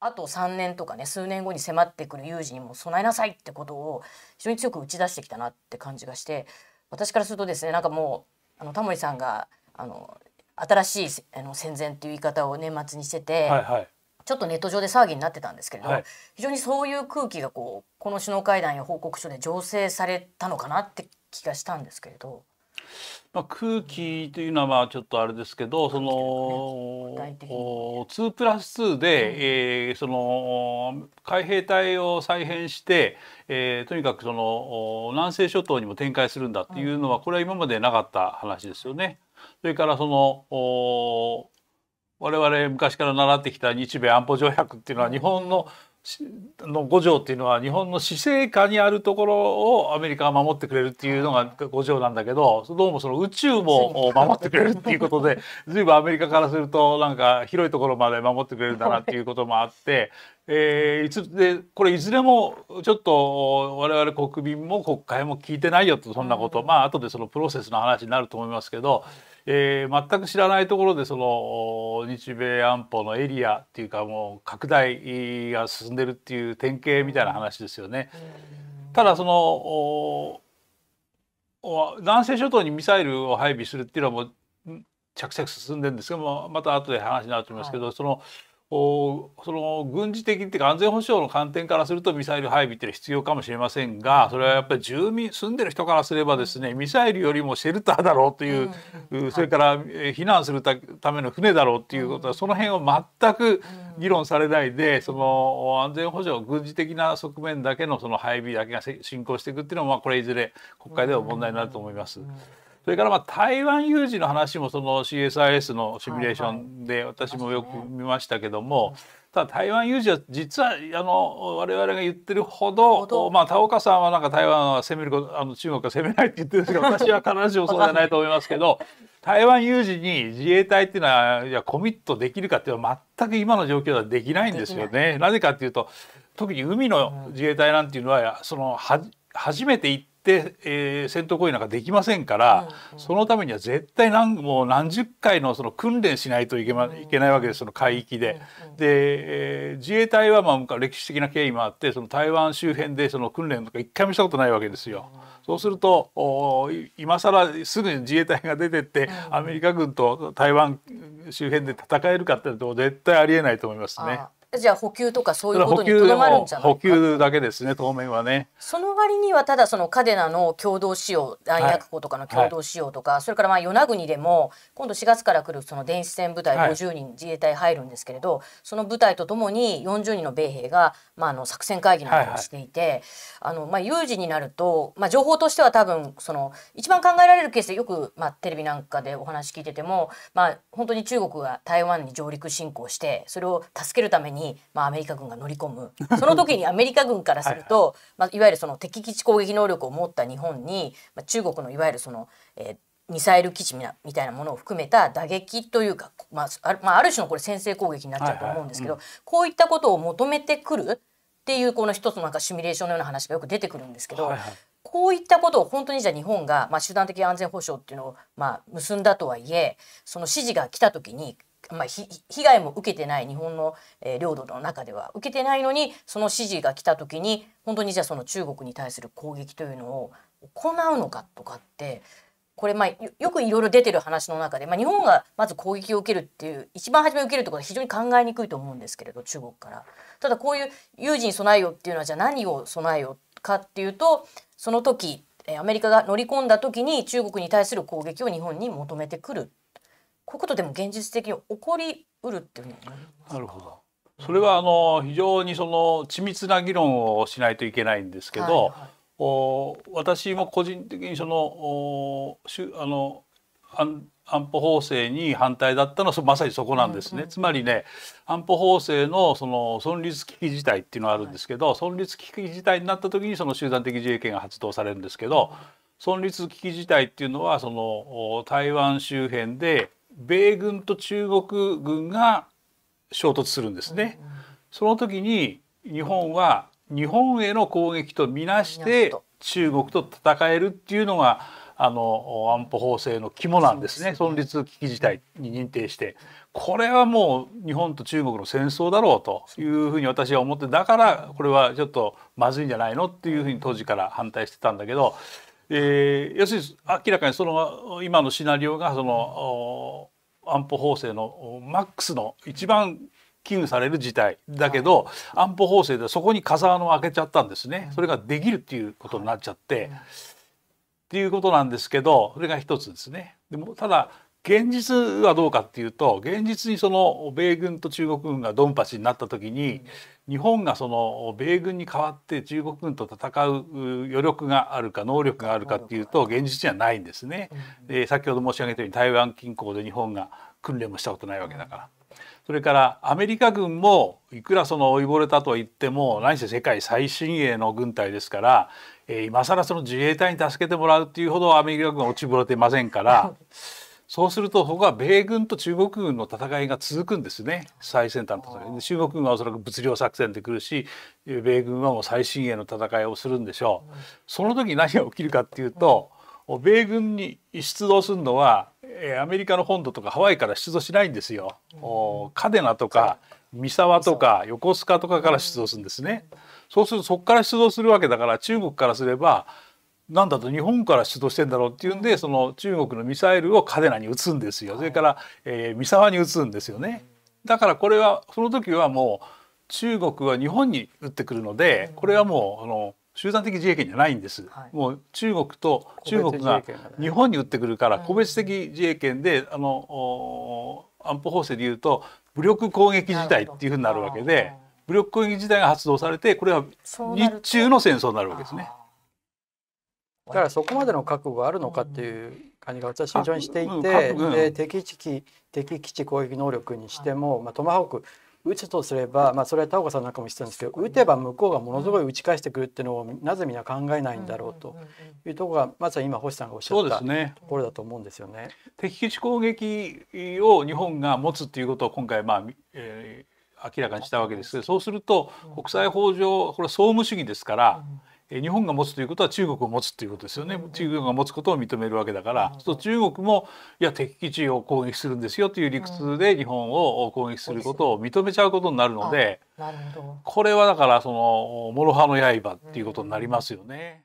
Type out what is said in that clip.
あと3年とかね数年後に迫ってくる有事にも備えなさいってことを非常に強く打ち出してきたなって感じがして私からするとですねなんかもうあのタモリさんがあの新しいあの戦前っていう言い方を年末にしてて、はいはい、ちょっとネット上で騒ぎになってたんですけれど、はい、非常にそういう空気がこうこの首脳会談や報告書で醸成されたのかなって気がしたんですけれど。まあ、空気というのはちょっとあれですけど、その2プラス2で、えー、その海兵隊を再編して、えー、とにかくその南西諸島にも展開するんだっていうのは、これは今までなかった話ですよね。それからその我々昔から習ってきた日米安保条約っていうのは日本のの五条っていうのは日本の死生下にあるところをアメリカが守ってくれるっていうのが五条なんだけどどうもその宇宙も守ってくれるっていうことで 随分アメリカからするとなんか広いところまで守ってくれるんだなっていうこともあって、えー、いつでこれいずれもちょっと我々国民も国会も聞いてないよとそんなことまあ後でそのプロセスの話になると思いますけど。えー、全く知らないところでその日米安保のエリアっていうかもう拡大が進んでるっていう典型みたいな話ですよね。ただその南西諸島にミサイルを配備するっていうのはもう着々進んでるんですけどもまた後で話になると思いますけど、はい、そのその軍事的っていうか安全保障の観点からするとミサイル配備っていうのは必要かもしれませんがそれはやっぱり住民住んでる人からすればですねミサイルよりもシェルターだろうという、うん、それから避難するための船だろうっていうことはその辺を全く議論されないでその安全保障軍事的な側面だけのその配備だけが進行していくっていうのはこれいずれ国会では問題になると思います。うんうんそれからまあ台湾有事の話もその CSIS のシミュレーションで私もよく見ましたけども、ただ台湾有事は実はあの我々が言ってるほどまあ田岡さんはなんか台湾は攻めることあの中国は攻めないって言ってるんですけど私は必ずしもそうじゃないと思いますけど台湾有事に自衛隊っていうのはいやコミットできるかっていうのは全く今の状況ではできないんですよね。なぜかっていうと特に海の自衛隊なんていうのはそのは初めて行って、えー、戦闘行為なんかできませんから、うんうん、そのためには絶対何もう何十回のその訓練しないといけ,、ま、いけないわけですその海域で。うんうん、で、えー、自衛隊はまあ歴史的な経緯もあってその台湾周辺でその訓練とか一回もしたことないわけですよ。うんそうするとお今更すぐに自衛隊が出てって、アメリカ軍と台湾周辺で戦えるかっていうと絶対ありえないと思いますね。じゃあ補給とかそういうことにとどまるんじゃないか補給だけですね当面はねその割にはただそのカデナの共同使用弾薬庫とかの共同使用とか、はい、それからまあ与那国でも今度4月から来るその電子戦部隊50人自衛隊入るんですけれど、はい、その部隊とともに40人の米兵が、まあ、あの作戦会議などをしていて、あのまあ、有事になると、まあ、情報としては多分その一番考えられるケースでよく、まあ、テレビなんかでお話聞いてても、まあ、本当に中国が台湾に上陸侵攻してそれを助けるためにに、まあ、アメリカ軍が乗り込むその時にアメリカ軍からするとはい、まあ、いわゆるその敵基地攻撃能力を持った日本に、まあ、中国のいわゆるその、えー、ミサイル基地みたいなものを含めた打撃というか、まあ、ある,、あ、ある種のこれ先制攻撃になっちゃうと思うんですけど、はいはいうん、こういったことを求めてくるっていうこの一つのなんかシミュレーションのような話がよく出てくるんですけど、はいはい、こういったことを本当にじゃあ日本が、まあ、集団的安全保障っていうのを、まあ、結んだとはいえその指示が来た時にまあ、被害も受けてない日本の、え領土の中では受けてないのにその指示が来た時に本当にじゃあその中国に対する攻撃というのを行うのかとかってこれまあよくいろいろ出てる話の中で、まあ、日本がまず攻撃を受けるっていう一番初め受けるってことは非常に考えにくいと思うんですけれど中国から。ただこういう有事に備えよっていうのはじゃあ何を備えよかっていうとその時アメリカが乗り込んだ時に中国に対する攻撃を日本に求めてくるこういうことでも現実的に起こりうるっていうのはなるほどそれはあの非常にその緻密な議論をしないといけないんですけど、はいはい、お私も個人的にそのおあの安安保法制に反対だったのはまさにそこなんですね、うんうん、つまりね安保法制のその存立危機事態っていうのがあるんですけど、はい、存立危機事態になった時にその集団的自衛権が発動されるんですけど、うん、存立危機事態っていうのはその台湾周辺で米軍と中国軍が衝突するんですね。その時に日本は日本への攻撃とみなして中国と戦えるっていうのがあの安保法制の肝なんですね存立危機事態に認定してこれはもう日本と中国の戦争だろうというふうに私は思ってだからこれはちょっとまずいんじゃないのっていうふうに当時から反対してたんだけどえー、要するに明らかにその今のシナリオがその安保法制のマックスの一番危惧される事態だけど、はい、安保法制でそこに風穴を開けちゃったんですね、それができるっていうことになっちゃって、はい、っていうことなんですけどそれが一つですね。でもただ現実はどうかっていうと現実にその米軍と中国軍がドンパチになった時に日本がその米軍に代わって中国軍と戦う余力があるか能力があるかっていうと現実にはないんですね。で先ほど申し上げたように台湾近郊で日本が訓練もしたことないわけだから。それからアメリカ軍もいくらその老いぼれたとは言っても何せ世界最新鋭の軍隊ですから、えー、今更その自衛隊に助けてもらうっていうほどアメリカ軍は落ちぶれてませんから。そうすると他は米軍と中国軍の戦いが続くんですね最先端の戦い中国軍はおそらく物量作戦で来るし米軍はもう最新鋭の戦いをするんでしょう、その時何が起きるかっていうと、米軍に出動するのはえアメリカの本土とかハワイから出動しないんですよ、お嘉手納とか三沢とか横須賀とかから出動するんですね、そうするとそこから出動するわけだから中国からすればなんだと日本から出動してんだろうっていうんでその中国のミサイルを嘉手納に撃つんですよそれから、えー、三沢に撃つんですよね。だからこれはその時はもう中国は日本に撃ってくるのでこれはもうあの集団的自衛権じゃないんです、はい、もう中国と中国が日本に撃ってくるから個別的自衛権で、あの安保法制でいうと武力攻撃事態っていうふうになるわけで武力攻撃事態が発動されてこれは日中の戦争になるわけですね。だからそこまでの覚悟があるのかっていう感じが私は非常にしていて、うん、で敵基地敵基地攻撃能力にしても、まあ、トマホーク撃つとすれば、まあ、それは田岡さんなんかも知ってたんですけど撃てば向こうがものすごい打ち返してくるっていうのをなぜみんな考えないんだろうというところがまさに今星さんがおっしゃったところだと思うんですよね。敵基地攻撃を日本が持つっていうことを今回、まあえー、明らかにしたわけですそうすると国際法上これは総務主義ですから、日本が持つということは中国を持つということですよね中国が持つことを認めるわけだからそう中国もいや敵基地を攻撃するんですよという理屈で日本を攻撃することを認めちゃうことになるのでこれはだからその諸刃の刃っていうことになりますよね。